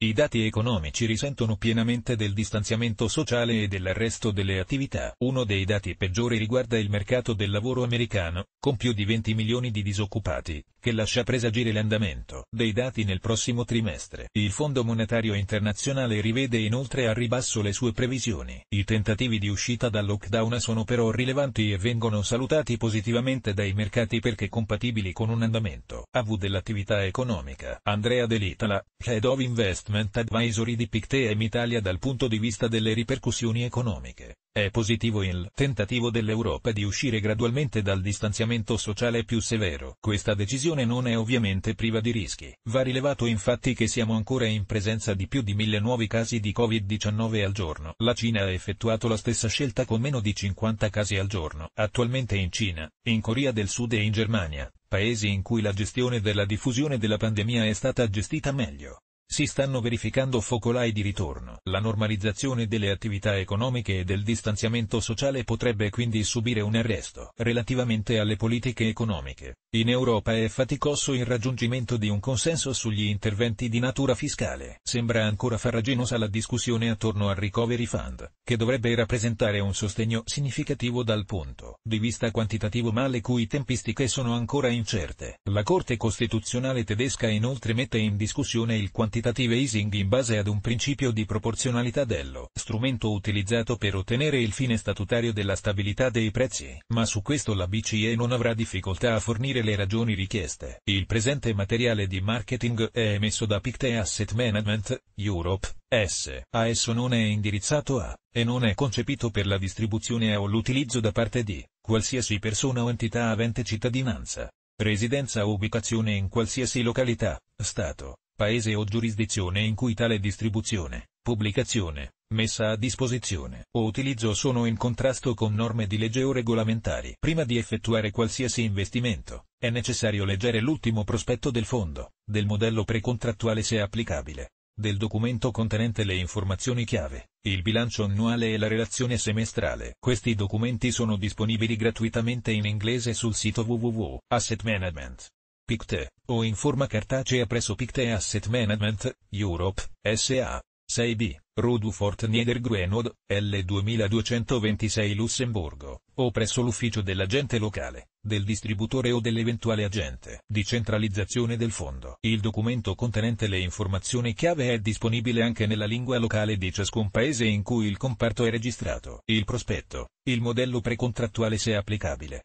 I dati economici risentono pienamente del distanziamento sociale e dell'arresto delle attività. Uno dei dati peggiori riguarda il mercato del lavoro americano, con più di 20 milioni di disoccupati, che lascia presagire l'andamento dei dati nel prossimo trimestre. Il Fondo Monetario Internazionale rivede inoltre a ribasso le sue previsioni. I tentativi di uscita dal lockdown sono però rilevanti e vengono salutati positivamente dai mercati perché compatibili con un andamento a V dell'attività economica. Andrea Delitala, Head of Invest Investment Advisory di Pictet Italia dal punto di vista delle ripercussioni economiche. È positivo il tentativo dell'Europa di uscire gradualmente dal distanziamento sociale più severo. Questa decisione non è ovviamente priva di rischi. Va rilevato infatti che siamo ancora in presenza di più di mille nuovi casi di Covid-19 al giorno. La Cina ha effettuato la stessa scelta con meno di 50 casi al giorno. Attualmente in Cina, in Corea del Sud e in Germania, paesi in cui la gestione della diffusione della pandemia è stata gestita meglio. Si stanno verificando focolai di ritorno. La normalizzazione delle attività economiche e del distanziamento sociale potrebbe quindi subire un arresto. Relativamente alle politiche economiche, in Europa è faticoso il raggiungimento di un consenso sugli interventi di natura fiscale. Sembra ancora farraginosa la discussione attorno al Recovery Fund, che dovrebbe rappresentare un sostegno significativo dal punto di vista quantitativo ma le cui tempistiche sono ancora incerte. La Corte Costituzionale tedesca inoltre mette in discussione il quantitativo quantitative easing in base ad un principio di proporzionalità dello strumento utilizzato per ottenere il fine statutario della stabilità dei prezzi, ma su questo la BCE non avrà difficoltà a fornire le ragioni richieste. Il presente materiale di marketing è emesso da Pictet Asset Management, Europe, S. A esso non è indirizzato a, e non è concepito per la distribuzione o l'utilizzo da parte di, qualsiasi persona o entità avente cittadinanza residenza o ubicazione in qualsiasi località, Stato, paese o giurisdizione in cui tale distribuzione, pubblicazione, messa a disposizione o utilizzo sono in contrasto con norme di legge o regolamentari. Prima di effettuare qualsiasi investimento, è necessario leggere l'ultimo prospetto del fondo, del modello precontrattuale se applicabile, del documento contenente le informazioni chiave, il bilancio annuale e la relazione semestrale. Questi documenti sono disponibili gratuitamente in inglese sul sito www.assetmanagement. PICTE, o in forma cartacea presso PICTE Asset Management, Europe, SA. 6B, Rue du Fort Niedergrenod, L2226 Lussemburgo, o presso l'ufficio dell'agente locale, del distributore o dell'eventuale agente di centralizzazione del fondo. Il documento contenente le informazioni chiave è disponibile anche nella lingua locale di ciascun paese in cui il comparto è registrato. Il prospetto, il modello precontrattuale se applicabile,